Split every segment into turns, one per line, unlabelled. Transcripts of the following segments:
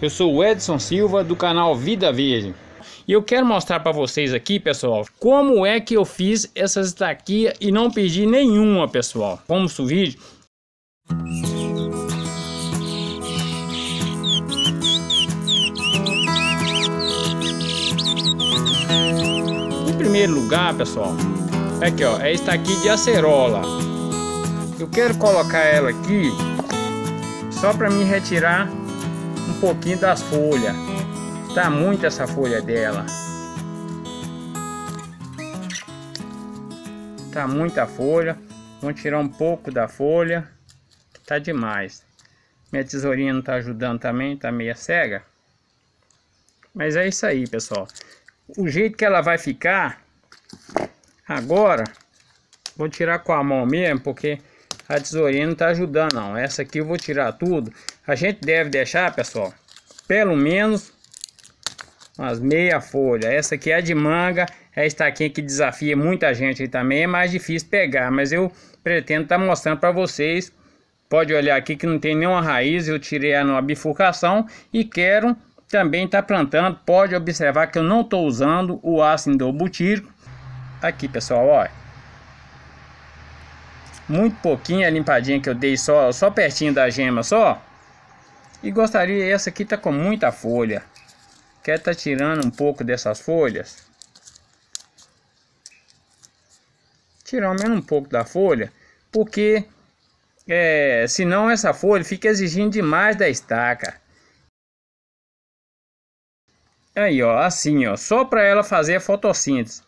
Eu sou o Edson Silva do canal Vida Verde. E eu quero mostrar para vocês aqui, pessoal, como é que eu fiz essas estaquias e não perdi nenhuma, pessoal. Vamos pro vídeo? Em primeiro lugar, pessoal, é aqui, ó, é esta aqui de acerola. Eu quero colocar ela aqui só para me retirar um pouquinho das folhas. Tá muito essa folha dela. Tá muita folha. Vamos tirar um pouco da folha. Tá demais. Minha tesourinha não tá ajudando também, tá meia cega. Mas é isso aí, pessoal. O jeito que ela vai ficar agora, vou tirar com a mão mesmo, porque a tesourinha não tá ajudando não. Essa aqui eu vou tirar tudo, a gente deve deixar, pessoal, pelo menos umas meia folha. Essa aqui é de manga, é esta aqui que desafia muita gente também, é mais difícil pegar, mas eu pretendo estar tá mostrando para vocês. Pode olhar aqui que não tem nenhuma raiz, eu tirei ela numa bifurcação e quero também estar tá plantando. Pode observar que eu não estou usando o ácido butírico. Aqui, pessoal, ó. Muito pouquinho a limpadinha que eu dei só, só pertinho da gema, só. E gostaria, essa aqui tá com muita folha. Quer tá tirando um pouco dessas folhas? Tirar menos um pouco da folha, porque é, senão essa folha fica exigindo demais da estaca. Aí, ó, assim, ó, só para ela fazer a fotossíntese.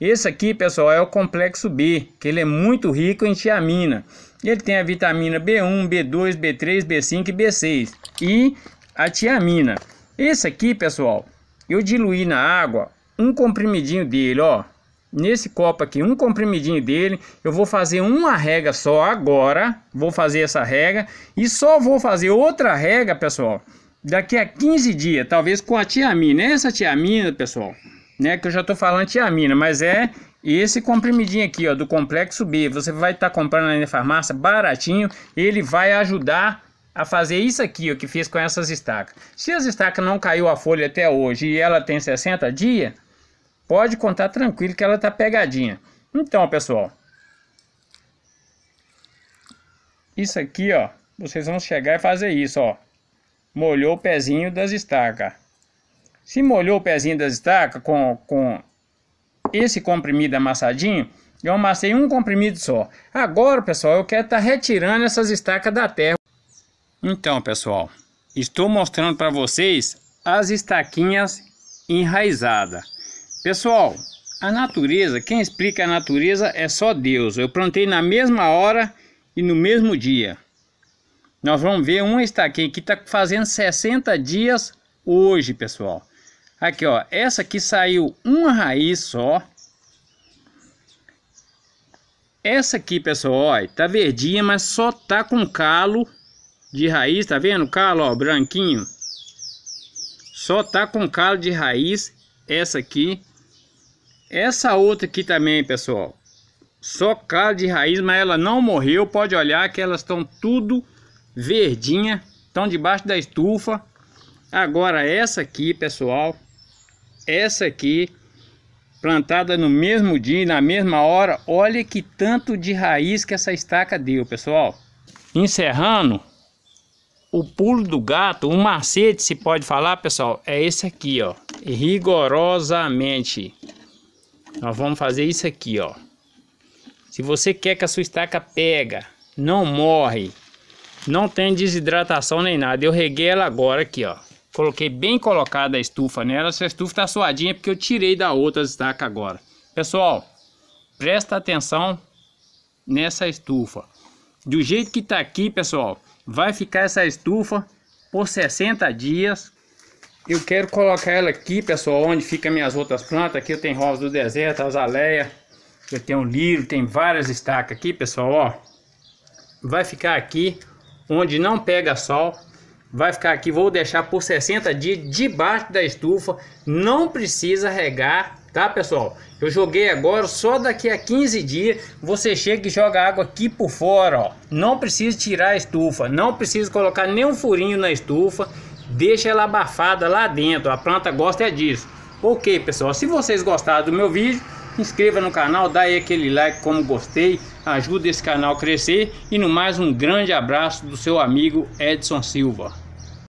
Esse aqui, pessoal, é o complexo B, que ele é muito rico em tiamina. Ele tem a vitamina B1, B2, B3, B5 e B6 e a tiamina. Esse aqui, pessoal, eu diluí na água um comprimidinho dele, ó. Nesse copo aqui, um comprimidinho dele. Eu vou fazer uma rega só agora. Vou fazer essa rega. E só vou fazer outra rega, pessoal, daqui a 15 dias. Talvez com a tiamina. Essa tiamina, pessoal, né? Que eu já tô falando tiamina, mas é e esse comprimidinho aqui, ó, do complexo B, você vai estar tá comprando na farmácia baratinho, ele vai ajudar a fazer isso aqui, o que fiz com essas estacas. Se as estacas não caiu a folha até hoje e ela tem 60 dias, pode contar tranquilo que ela tá pegadinha. Então, pessoal, isso aqui, ó, vocês vão chegar e fazer isso, ó. Molhou o pezinho das estacas. Se molhou o pezinho das estacas com, com esse comprimido amassadinho, eu amassei um comprimido só. Agora, pessoal, eu quero estar tá retirando essas estacas da terra. Então, pessoal, estou mostrando para vocês as estaquinhas enraizadas. Pessoal, a natureza, quem explica a natureza é só Deus. Eu plantei na mesma hora e no mesmo dia. Nós vamos ver uma estaquinha que está fazendo 60 dias hoje, pessoal. Aqui, ó. Essa aqui saiu uma raiz só. Essa aqui, pessoal, ó, tá verdinha, mas só tá com calo de raiz, tá vendo? Calo, ó, branquinho. Só tá com calo de raiz essa aqui. Essa outra aqui também, pessoal. Só calo de raiz, mas ela não morreu. Pode olhar que elas estão tudo verdinha, estão debaixo da estufa. Agora essa aqui, pessoal, essa aqui, plantada no mesmo dia, na mesma hora, olha que tanto de raiz que essa estaca deu, pessoal. Encerrando, o pulo do gato, o um macete, se pode falar, pessoal, é esse aqui, ó. Rigorosamente. Nós vamos fazer isso aqui, ó. Se você quer que a sua estaca pega, não morre, não tem desidratação nem nada. Eu reguei ela agora aqui, ó. Coloquei bem colocada a estufa nela. Essa estufa tá suadinha porque eu tirei da outra estaca agora. Pessoal, presta atenção nessa estufa. Do jeito que tá aqui, pessoal, vai ficar essa estufa por 60 dias. Eu quero colocar ela aqui, pessoal, onde ficam minhas outras plantas. Aqui eu tenho rosa do deserto, azaleia. Eu tenho lírio, tem várias estacas aqui, pessoal, ó. Vai ficar aqui, onde não pega sol vai ficar aqui, vou deixar por 60 dias debaixo da estufa, não precisa regar, tá pessoal? Eu joguei agora, só daqui a 15 dias você chega e joga água aqui por fora, ó. Não precisa tirar a estufa, não precisa colocar nenhum furinho na estufa, deixa ela abafada lá dentro, a planta gosta é disso. Ok pessoal, se vocês gostaram do meu vídeo, inscreva no canal, dá aí aquele like como gostei, ajuda esse canal a crescer e no mais um grande abraço do seu amigo Edson Silva.